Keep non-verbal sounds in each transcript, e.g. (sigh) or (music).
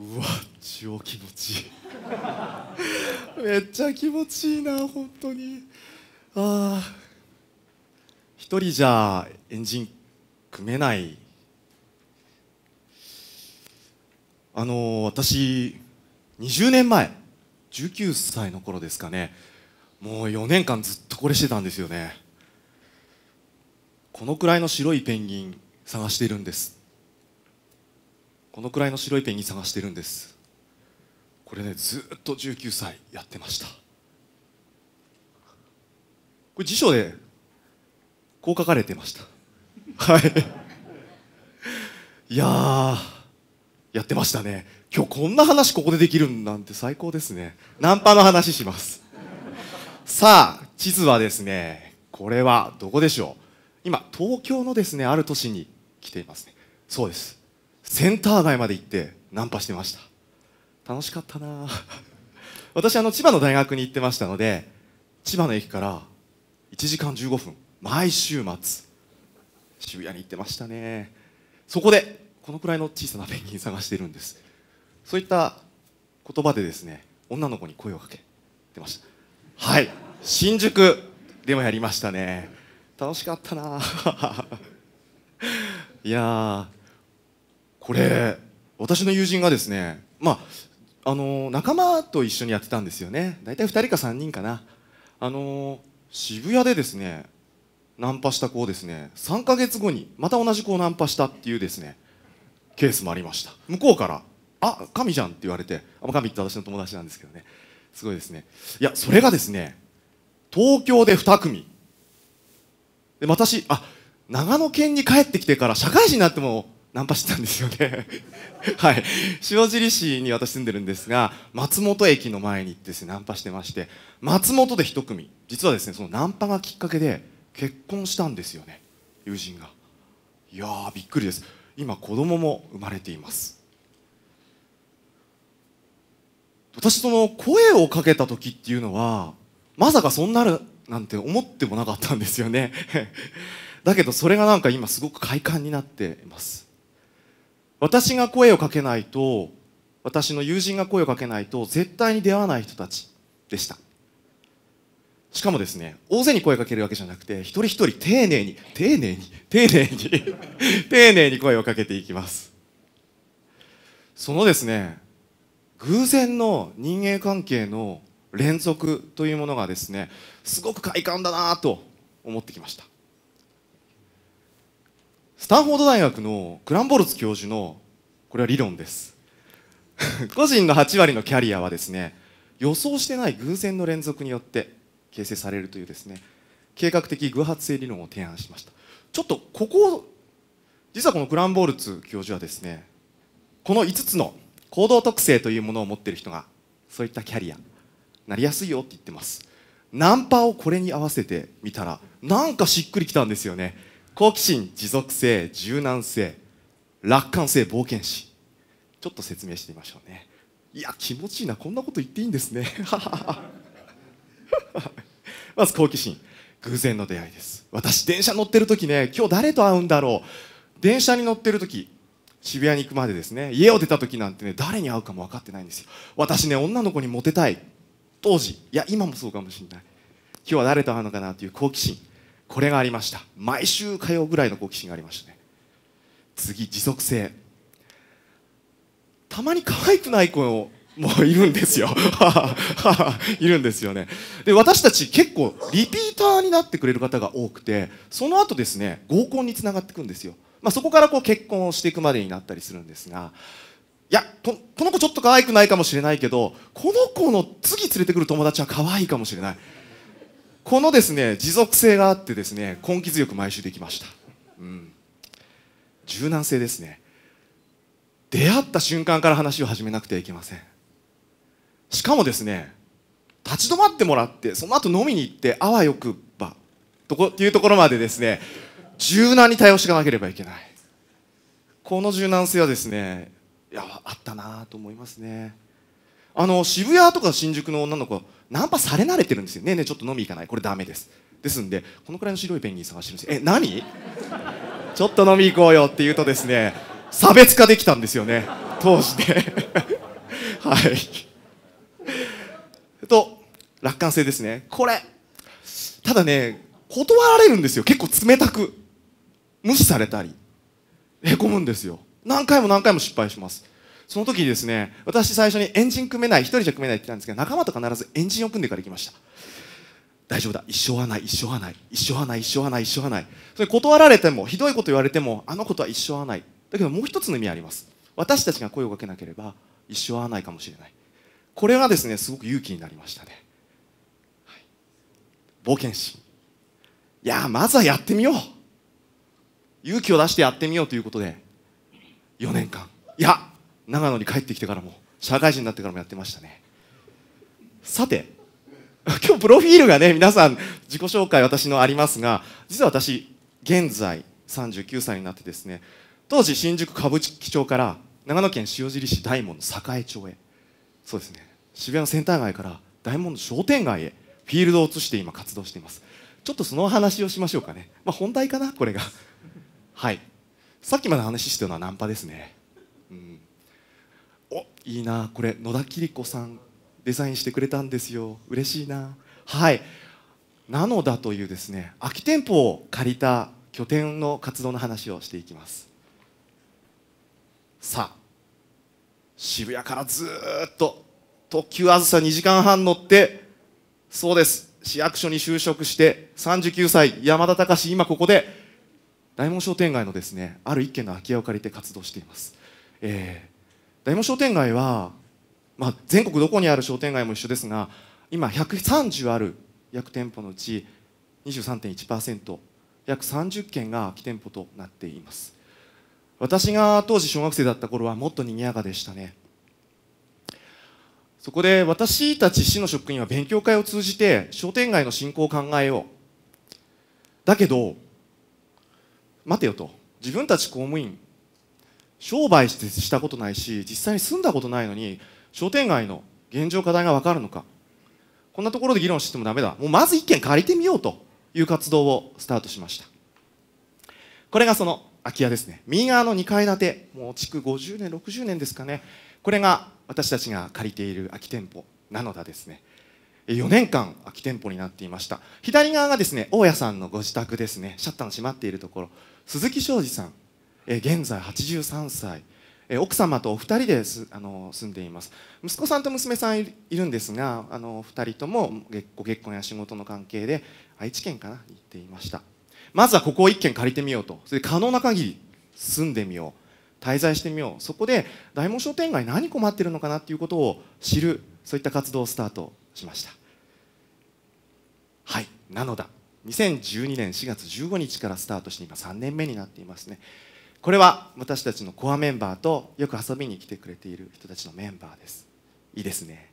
うわ超気持ちいいめっちゃ気持ちいいな本当にああ一人じゃエンジン組めないあの私20年前19歳の頃ですかねもう4年間ずっとこれしてたんですよねこのくらいの白いペンギン探してるんですこのくらいの白いペンギン探してるんですこれねずっと19歳やってましたこれ辞書でこう書かれてましたはいいややってましたね今日こんな話ここでできるなんて最高ですねナンパの話しますさあ地図はですねこれはどこでしょう今東京のですねある都市に来ていますねそうですセンター街まで行ってナンパしてました楽しかったな (laughs) 私あの千葉の大学に行ってましたので千葉の駅から1時間15分毎週末渋谷に行ってましたねそこでこのくらいの小さなペンギン探してるんですそういった言葉でですね女の子に声をかけてましたはい新宿でもやりましたね楽しかったな (laughs) いやこれ私の友人がですねまああの仲間と一緒にやってたんですよね大体2人か3人かなあの渋谷でですねナンパした子をですね3ヶ月後にまた同じ子をナンパしたっていうですねケースもありました向こうから「あ神じゃん」って言われて「あ神」って私の友達なんですけどねすごいですねいやそれがですね東京で2組で私あ長野県に帰ってきてから社会人になってもナンパしてたんですよね (laughs) はい塩尻市に私住んでるんですが松本駅の前にてですねナンパしてまして松本で一組実はですねそのナンパがきっかけで結婚したんですよね友人がいやーびっくりです今子供も生まれています私その声をかけた時っていうのはまさかそんなるなんて思ってもなかったんですよね (laughs) だけどそれがなんか今すごく快感になっています私が声をかけないと私の友人が声をかけないと絶対に出会わない人たちでしたしかもですね大勢に声かけるわけじゃなくて一人一人丁寧に丁寧に丁寧に (laughs) 丁寧に声をかけていきますそのですね偶然の人間関係の連続というものがですねすごく快感だなと思ってきましたスタンフォード大学のクランボルツ教授のこれは理論です (laughs) 個人の8割のキャリアはですね予想してない偶然の連続によって形成されるというですね計画的偶発性理論を提案しましたちょっとここ実はこのクランボルツ教授はですねこの5つの行動特性というものを持っている人がそういったキャリアなりやすいよって言ってますナンパをこれに合わせてみたらなんかしっくりきたんですよね好奇心持続性柔軟性楽観性冒険心ちょっと説明してみましょうねいや気持ちいいなこんなこと言っていいんですね (laughs) まず好奇心偶然の出会いです私電車乗ってる時ね今日誰と会うんだろう電車に乗ってる時渋谷に行くまでですね家を出た時なんてね誰に会うかも分かってないんですよ私ね女の子にモテたい当時いや今もそうかもしれない今日は誰と会うのかなという好奇心これがありました毎週通うぐらいの好奇心がありましたね次持続性たまに可愛くない子もいるんですよ (laughs) いるんですよねで私たち結構リピーターになってくれる方が多くてその後ですね合コンにつながっていくんですよ、まあ、そこからこう結婚をしていくまでになったりするんですがいやこの子ちょっと可愛くないかもしれないけどこの子の次連れてくる友達は可愛いかもしれないこのですね持続性があってですね根気強く毎週できました、うん、柔軟性ですね出会った瞬間から話を始めなくてはいけませんしかもですね立ち止まってもらってその後飲みに行ってあわよくばとこていうところまでですね柔軟に対応していかなければいけないこの柔軟性はですねいやあったなと思いますねあの渋谷とか新宿の女の子ナンパされ慣れてるんですよねねちょっと飲み行かないこれダメですですんでこのくらいの白いペンギン探してるんですよえ何ちょっと飲み行こうよって言うとですね差別化できたんですよね通してはい (laughs) と楽観性ですねこれただね断られるんですよ結構冷たく無視されたりへこむんですよ何回も何回も失敗しますその時ですね、私最初にエンジン組めない、一人じゃ組めないって言ったんですけど、仲間と必ずエンジンを組んでから行きました。大丈夫だ、一生はない、一生はない、一生はない、一生はない、一生はない。それ断られても、ひどいこと言われても、あのことは一生はない。だけどもう一つの意味あります。私たちが声をかけなければ、一生はないかもしれない。これがですね、すごく勇気になりましたね。はい、冒険心。いやまずはやってみよう勇気を出してやってみようということで4年間いや長野に帰ってきてからも社会人になってからもやってましたねさて (laughs) 今日プロフィールがね皆さん自己紹介私のありますが実は私現在39歳になってですね当時新宿歌舞伎町から長野県塩尻市大門の栄町へそうですね渋谷のセンター街から大門の商店街へフィールドを移して今活動していますちょっとその話をしましょうかねまあ本題かなこれがはいさっきまで話してたのはナンパですねおいいなこれ野田桐子さんデザインしてくれたんですよ嬉しいなはいなのだというですね空き店舗を借りた拠点の活動の話をしていきますさあ渋谷からずっと特急あずさ2時間半乗ってそうです市役所に就職して39歳山田隆今ここで大門商店街のですねある一軒の空き家を借りて活動しています、えー、大門商店街は、まあ、全国どこにある商店街も一緒ですが今130ある約店舗のうち23.1%約30件が空き店舗となっています私が当時小学生だった頃はもっと賑やかでしたねそこで私たち市の職員は勉強会を通じて商店街の振興を考えようだけど待てよと自分たち公務員商売してしたことないし実際に住んだことないのに商店街の現状課題が分かるのかこんなところで議論してもダメだもうまず1軒借りてみようという活動をスタートしましたこれがその空き家ですね右側の2階建てもう築50年60年ですかねこれが私たちが借りている空き店舗なのだですね4年間空き店舗になっていました左側がですね大家さんのご自宅ですねシャッターの閉まっているところ鈴木庄司さんえ現在83歳、え奥様とお二人ですあの住んでいます息子さんと娘さんいるんですがあの二人ともご結婚や仕事の関係で愛知県かな行っていましたまずはここを1軒借りてみようとそれ可能な限り住んでみよう滞在してみようそこで大門商店街何困ってるのかなっていうことを知るそういった活動をスタートしましたはいなのだ2012年4月15日からスタートして今3年目になっていますねこれは私たちのコアメンバーとよく遊びに来てくれている人たちのメンバーですいいですね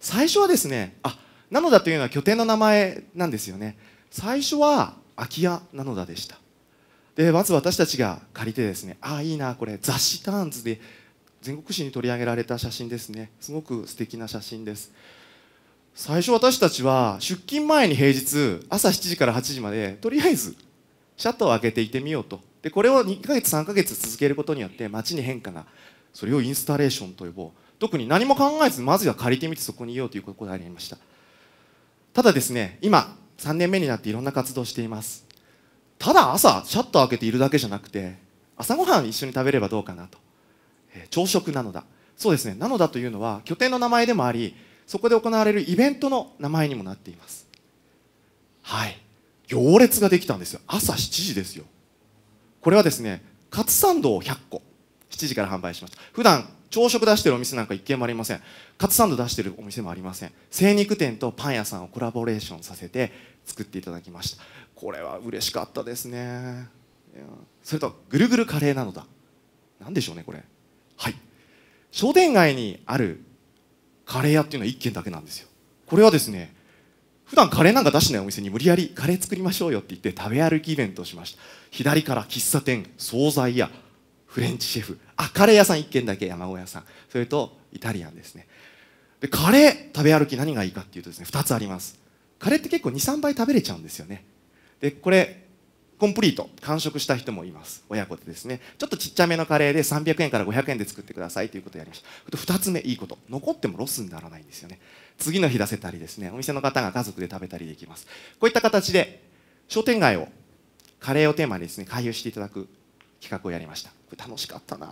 最初はですねあなのだというのは拠点の名前なんですよね最初は空き家なのだでしたでまず私たちが借りてですねああいいなこれ雑誌ターンズで全国紙に取り上げられた写真ですねすごく素敵な写真です最初私たちは出勤前に平日朝7時から8時までとりあえずシャッターを開けていてみようとでこれを2ヶ月3ヶ月続けることによって街に変化がそれをインスタレーションと呼ぼう特に何も考えずまずは借りてみてそこにいようということでありましたただですね今3年目になっていろんな活動をしていますただ朝シャッター開けているだけじゃなくて朝ごはん一緒に食べればどうかなと、えー、朝食なのだそうですねなのだというのは拠点の名前でもありそこで行われるイベントの名前にもなっていますはい行列ができたんですよ朝7時ですよこれはですねカツサンドを100個7時から販売しました普段朝食出してるお店なんか一軒もありませんカツサンド出してるお店もありません精肉店とパン屋さんをコラボレーションさせて作っていただきましたこれは嬉しかったですねそれとぐるぐるカレーなのだなんでしょうねこれはい商店街にあるカレー屋っていうのは一軒だけなんですよこれはですね普段カレーなんか出しないお店に無理やりカレー作りましょうよって言って食べ歩きイベントをしました左から喫茶店惣菜屋フレンチシェフあカレー屋さん1軒だけ山小屋さんそれとイタリアンですねでカレー食べ歩き何がいいかっていうとですね2つありますカレーって結構23杯食べれちゃうんですよねでこれコンプリート完食した人もいます親子でですねちょっとちっちゃめのカレーで300円から500円で作ってくださいということをやりました2つ目いいこと残ってもロスにならないんですよね次の日出せたりですねお店の方が家族で食べたりできますこういった形で商店街をカレーをテーマにですね回遊していただく企画をやりましたこれ楽しかったな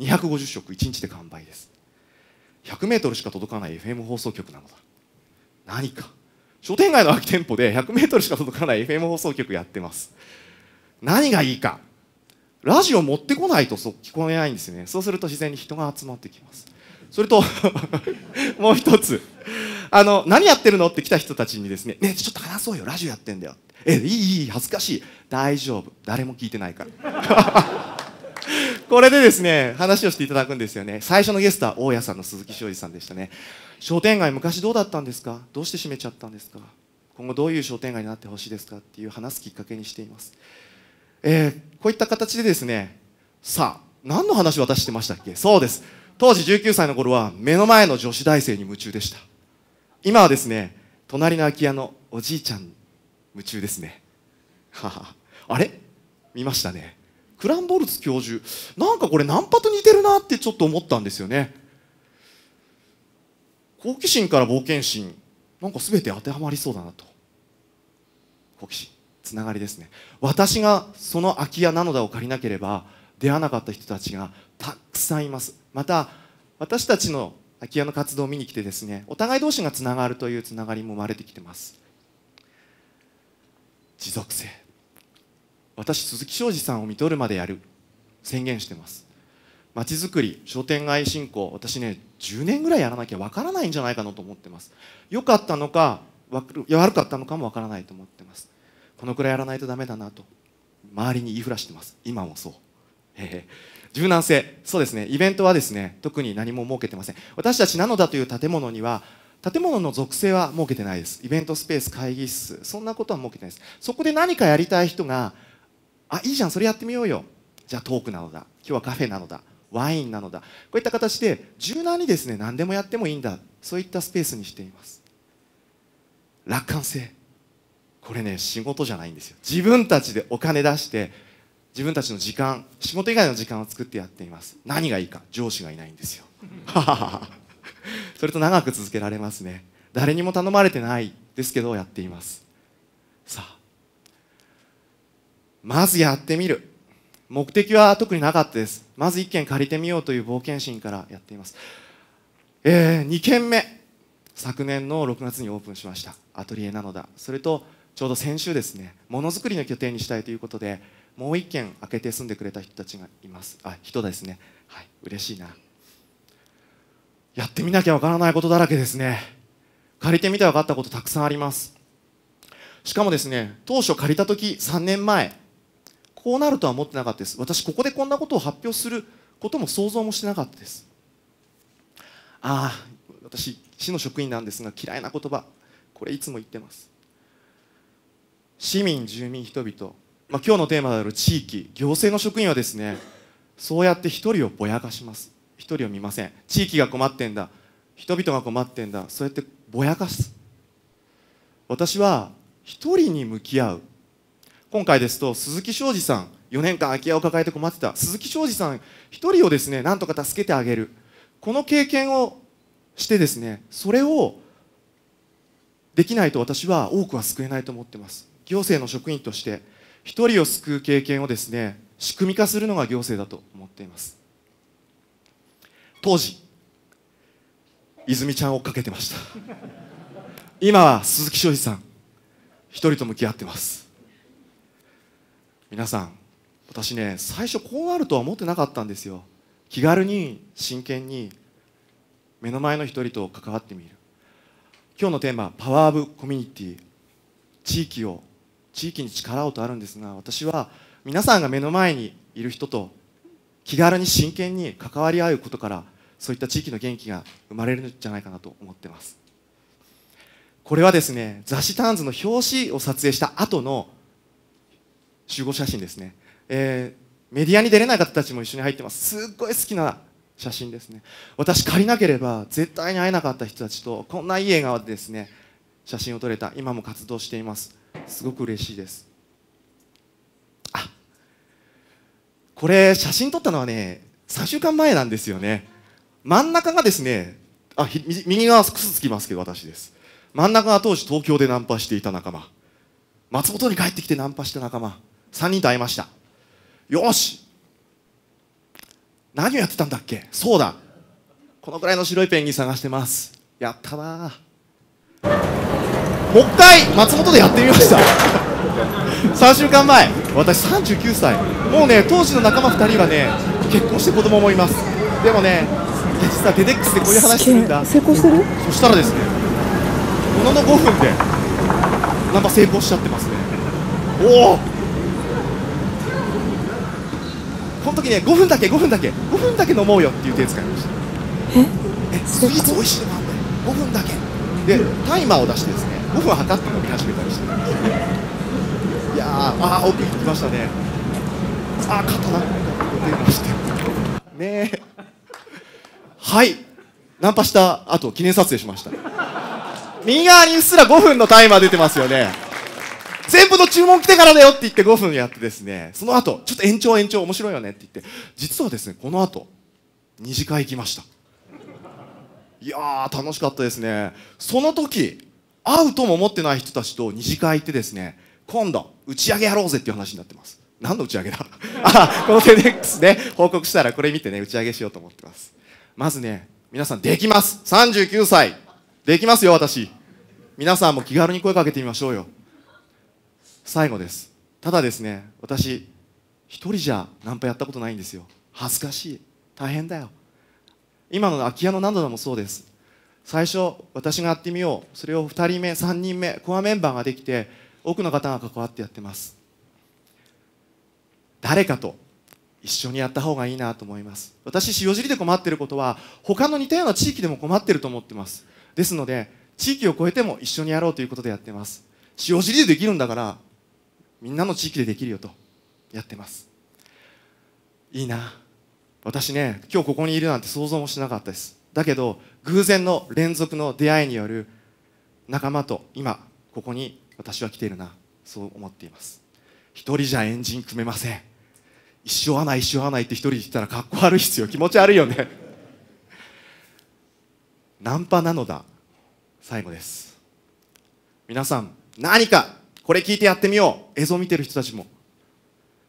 250食1日で完売です100メートルしか届かない FM 放送局なのだ何か商店街の空き店舗で100メートルしか届かない FM 放送局やってます何がいいかラジオ持ってこないとそう聞こえないんですねそうすると自然に人が集まってきますそれと (laughs) もう一つあの何やってるのって来た人たちにですね「ねちょっと話そうよラジオやってんだよ」えいいいい恥ずかしい大丈夫誰も聞いてないから (laughs) これでですね話をしていただくんですよね最初のゲストは大家さんの鈴木庄司さんでしたね商店街昔どうだったんですかどうして閉めちゃったんですか今後どういう商店街になってほしいですかっていう話すきっかけにしています、えー、こういった形でですねさあ何の話私してましたっけそうです当時19歳の頃は目の前の女子大生に夢中でした今はですね隣の空き家のおじいちゃんに夢中ですねははあれ見ましたねクランボルツ教授なんかこれナンパと似てるなってちょっと思ったんですよね好奇心から冒険心なんか全て当てはまりそうだなと好奇心つながりですね私がその空き家なのだを借りなければ出会わなかった人たちがたくさんいますまた私たちの空き家の活動を見に来てですねお互い同士がつながるというつながりも生まれてきてます持続性私鈴木庄司さんを見とるまでやる宣言してますまちづくり商店街振興私ね10年ぐらいやらなきゃわからないんじゃないかなと思ってます良かったのか悪かったのかもわからないと思ってますこのくらいやらないとダメだなと周りに言いふらしてます今もそうえー、柔軟性そうですねイベントはですね特に何も設けてません私たちなのだという建物には建物の属性は設けてないですイベントスペース会議室そんなことは設けてないですそこで何かやりたい人があいいじゃんそれやってみようよじゃあトークなのだ今日はカフェなのだワインなのだこういった形で柔軟にですね何でもやってもいいんだそういったスペースにしています楽観性これね仕事じゃないんですよ自分たちでお金出して自分たちの時間仕事以外の時間を作ってやっています何がいいか上司がいないんですよ (laughs) それと長く続けられますね誰にも頼まれてないですけどやっていますさあまずやってみる目的は特になかったですまず1件借りてみようという冒険心からやっていますえー、2件目昨年の6月にオープンしましたアトリエなのだそれとちょうど先週ですねものづくりの拠点にしたいということでもう一軒開けて住んでくれた人たちがいますあ人ですねはい嬉しいなやってみなきゃわからないことだらけですね借りてみて分かったことたくさんありますしかもですね当初借りた時3年前こうなるとは思ってなかったです私ここでこんなことを発表することも想像もしなかったですああ私市の職員なんですが嫌いな言葉これいつも言ってます市民住民人々まあ、今日のテーマである地域行政の職員はですねそうやって一人をぼやかします一人を見ません地域が困ってんだ人々が困ってんだそうやってぼやかす私は一人に向き合う今回ですと鈴木庄司さん4年間空き家を抱えて困ってた鈴木庄司さん一人をですねなんとか助けてあげるこの経験をしてですねそれをできないと私は多くは救えないと思ってます行政の職員として一人を救う経験をですね仕組み化するのが行政だと思っています当時泉ちゃんをかけてました今は鈴木庄司さん一人と向き合ってます皆さん私ね最初こうなるとは思ってなかったんですよ気軽に真剣に目の前の一人と関わってみる今日のテーマ「パワー・オブ・コミュニティ」地域を地域に力をとあるんですが私は皆さんが目の前にいる人と気軽に真剣に関わり合うことからそういった地域の元気が生まれるんじゃないかなと思ってますこれはですね雑誌「ターンズ」の表紙を撮影した後の集合写真ですね、えー、メディアに出れない方たちも一緒に入ってますすっごい好きな写真ですね私借りなければ絶対に会えなかった人たちとこんないい笑顔でですね写真を撮れた今も活動していますすごく嬉しいですあこれ写真撮ったのはね3週間前なんですよね真ん中がですねあ右側くすつきますけど私です真ん中が当時東京でナンパしていた仲間松本に帰ってきてナンパした仲間3人と会いましたよし何をやってたんだっけそうだこのくらいの白いペンギン探してますやったなもう一回松本でやってみました3週間前私39歳もうね当時の仲間2人はね結婚して子供もいますでもね実はデデックスでこういう話てるんだ成功してるそしたらですねものの5分でなんか成功しちゃってますねおおこの時ね5分だけ5分だけ5分だけ飲もうよっていう手使いましたえスイーツ美味しいのもあんだ5分だけでタイマーを出してですね5分たって飲み始めたりしてるんですねいやああ奥行きましたねあー、肩が出ましたねえはいナンパした後記念撮影しました右側にうっすら5分のタイマー出てますよね全部の注文来てからだよって言って5分やってですね、その後、ちょっと延長延長面白いよねって言って、実はですね、この後、二次会行きました。いやー、楽しかったですね。その時、会うとも思ってない人たちと二次会行ってですね今度打ち上げやろうぜっていう話になってます何の打ち上げだ (laughs) あこの TEDx ね、報告したらこれ見てね打ち上げしようと思ってますまずね皆さんできます39歳できますよ私皆さんも気軽に声かけてみましょうよ最後ですただですね私一人じゃナンパやったことないんですよ恥ずかしい大変だよ今の空き家の何度でもそうです最初私がやってみようそれを2人目3人目コアメンバーができて多くの方が関わってやってます誰かと一緒にやった方がいいなと思います私塩尻で困ってることは他の似たような地域でも困ってると思ってますですので地域を超えても一緒にやろうということでやってます塩尻でできるんだからみんなの地域でできるよとやってますいいな私ね今日ここにいるなんて想像もしなかったですだけど偶然の連続の出会いによる仲間と今ここに私は来ているなそう思っています一人じゃエンジン組めません一生わない一生わないって一人で言ったらかっこ悪いですよ気持ち悪いよねナンパなのだ最後です皆さん何かこれ聞いてやってみよう映像見てる人たちも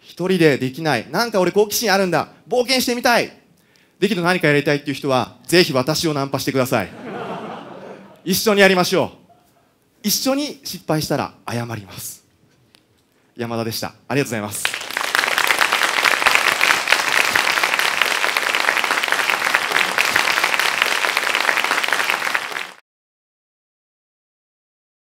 一人でできないなんか俺好奇心あるんだ冒険してみたいできる何かやりたいっていう人は、ぜひ私をナンパしてください。一緒にやりましょう。一緒に失敗したら謝ります。山田でした。ありがとうございます。